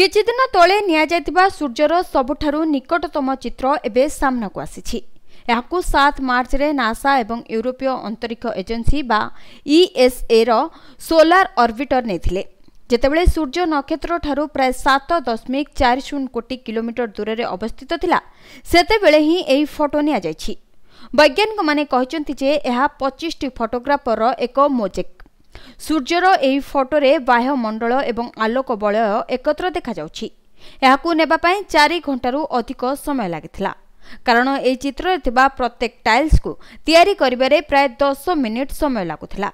କିଛିଦିନ ତଳେ ନିଆଯାଇଥିବା ସୂର୍ଯ୍ୟର ସବୁଠାରୁ ନିକଟତମ ଚିତ୍ର ଏବେ ସାମ୍ନାକୁ ଆସିଛି ଏହାକୁ ସାତ ମାର୍ଚ୍ଚରେ ନାସା ଏବଂ ୟୁରୋପୀୟ ଅନ୍ତରୀକ୍ଷ ଏଜେନ୍ସି ବା ଇଏସ୍ଏର ସୋଲାର ଅର୍ବିଟର ନେଇଥିଲେ ଯେତେବେଳେ ସୂର୍ଯ୍ୟ ନକ୍ଷତ୍ରଠାରୁ ପ୍ରାୟ ସାତ ଦଶମିକ ଚାରି ଶୂନ କୋଟି କିଲୋମିଟର ଦୂରରେ ଅବସ୍ଥିତ ଥିଲା ସେତେବେଳେ ହିଁ ଏହି ଫଟୋ ନିଆଯାଇଛି ବୈଜ୍ଞାନିକମାନେ କହିଛନ୍ତି ଯେ ଏହା ପଚିଶଟି ଫଟୋଗ୍ରାଫର ଏକ ମୋଜେକ୍ ସୂର୍ଯ୍ୟର ଏହି ଫଟୋରେ ବାହ୍ୟମଣ୍ଡଳ ଏବଂ ଆଲୋକ ବଳୟ ଏକତ୍ର ଦେଖାଯାଉଛି ଏହାକୁ ନେବା ପାଇଁ ଚାରି ଘଣ୍ଟାରୁ ଅଧିକ ସମୟ ଲାଗିଥିଲା କାରଣ ଏହି ଚିତ୍ରରେ ଥିବା ପ୍ରତ୍ୟେକ ଟାଇଲ୍ସକୁ ତିଆରି କରିବାରେ ପ୍ରାୟ ଦଶ ମିନିଟ୍ ସମୟ ଲାଗୁଥିଲା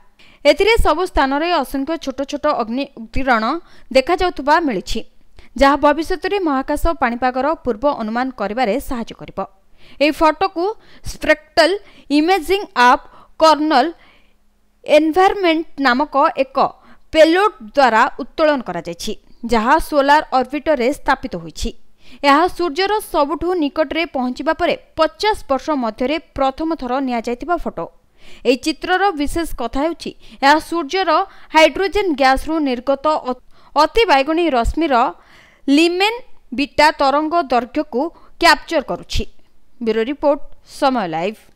ଏଥିରେ ସବୁ ସ୍ଥାନରେ ଅସଂଖ୍ୟ ଛୋଟ ଛୋଟ ଅଗ୍ନି ଉତ୍ତୀରଣ ଦେଖାଯାଉଥିବା ମିଳିଛି ଯାହା ଭବିଷ୍ୟତରେ ମହାକାଶ ପାଣିପାଗର ପୂର୍ବ ଅନୁମାନ କରିବାରେ ସାହାଯ୍ୟ କରିବ ଏହି ଫଟୋକୁ spectral imaging of coronal environment ନାମକ ଏକ ପେଲୋଟ ଦ୍ୱାରା ଉତ୍ତୋଳନ କରାଯାଇଛି ଯାହା ସୋଲାର ଅର୍ବିଟରରେ ସ୍ଥାପିତ ହୋଇଛି ଏହା ସୂର୍ଯ୍ୟର ସବୁଠୁ ନିକଟରେ ପହଞ୍ଚିବା ପରେ ପଚାଶ ବର୍ଷ ମଧ୍ୟରେ ପ୍ରଥମ ଥର ନିଆଯାଇଥିବା ଫଟୋ ଏହି ଚିତ୍ରର ବିଶେଷ କଥା ହେଉଛି ଏହା ସୂର୍ଯ୍ୟର ହାଇଡ୍ରୋଜେନ୍ ଗ୍ୟାସ୍ରୁ ନିର୍ଗତ ଅତିବାଇଗଣୀ ରଶ୍ମିର ଲିମେନ୍ ବିଟା ତରଙ୍ଗ ଦୈର୍ଘ୍ୟକୁ କ୍ୟାପ୍ଚର କରୁଛି ବ୍ୟୁରୋ ରିପୋର୍ଟ ସମୟ ଲାଇଭ୍